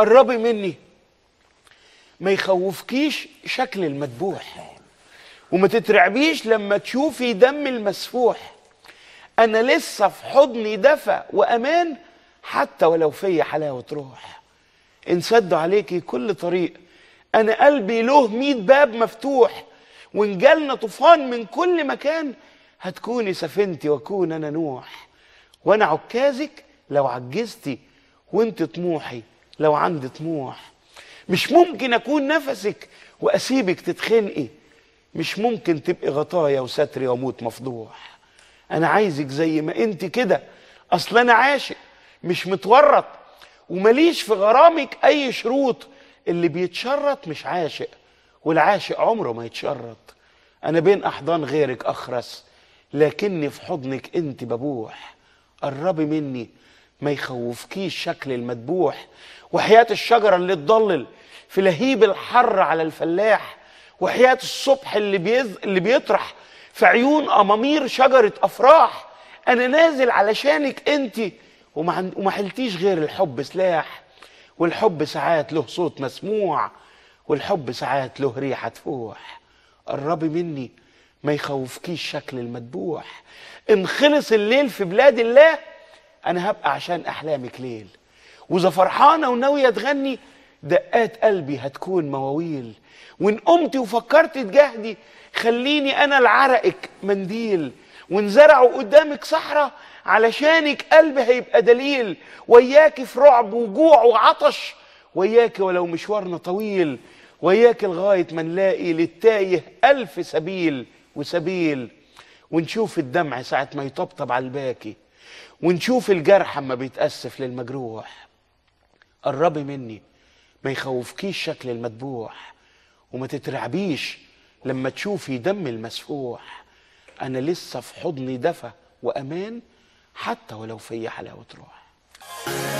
قربي مني ما يخوفكيش شكل المذبوح وما تترعبيش لما تشوفي دم المسفوح انا لسه في حضني دفى وامان حتى ولو في حلاوه روح ان سدوا عليكي كل طريق انا قلبي له ميت باب مفتوح وان جالنا طوفان من كل مكان هتكوني سفينتي واكون انا نوح وانا عكازك لو عجزتي وانت طموحي لو عندي طموح مش ممكن اكون نفسك واسيبك تتخنقي مش ممكن تبقي غطايا وستري واموت مفضوح انا عايزك زي ما انت كده اصل انا عاشق مش متورط ومليش في غرامك اي شروط اللي بيتشرط مش عاشق والعاشق عمره ما يتشرط انا بين احضان غيرك اخرس لكني في حضنك انت ببوح قربي مني ما يخوفكيش شكل المذبوح وحياة الشجرة اللي تضلل في لهيب الحر على الفلاح وحياة الصبح اللي, بيز... اللي بيطرح في عيون أمامير شجرة أفراح أنا نازل علشانك أنت وما, وما حلتيش غير الحب سلاح والحب ساعات له صوت مسموع والحب ساعات له ريحة تفوح قربي مني ما يخوفكيش شكل المدبوح ان خلص الليل في بلاد الله انا هبقى عشان احلامك ليل واذا فرحانه وناويه تغني دقات قلبي هتكون مواويل وان قمت وفكرت تجاهدي خليني انا لعرقك منديل وان زرعوا قدامك صحراء علشانك قلبي هيبقى دليل وياك في رعب وجوع وعطش وياك ولو مشوارنا طويل وياك لغايه ما نلاقي للتايه الف سبيل وسبيل ونشوف الدمع ساعه ما يطبطب على الباكي ونشوف الجرح اما بيتأسف للمجروح قربي مني ما يخوفكيش شكل المذبوح وما تترعبيش لما تشوفي دم المسفوح انا لسه في حضني دفى وامان حتى ولو في حلاوه روح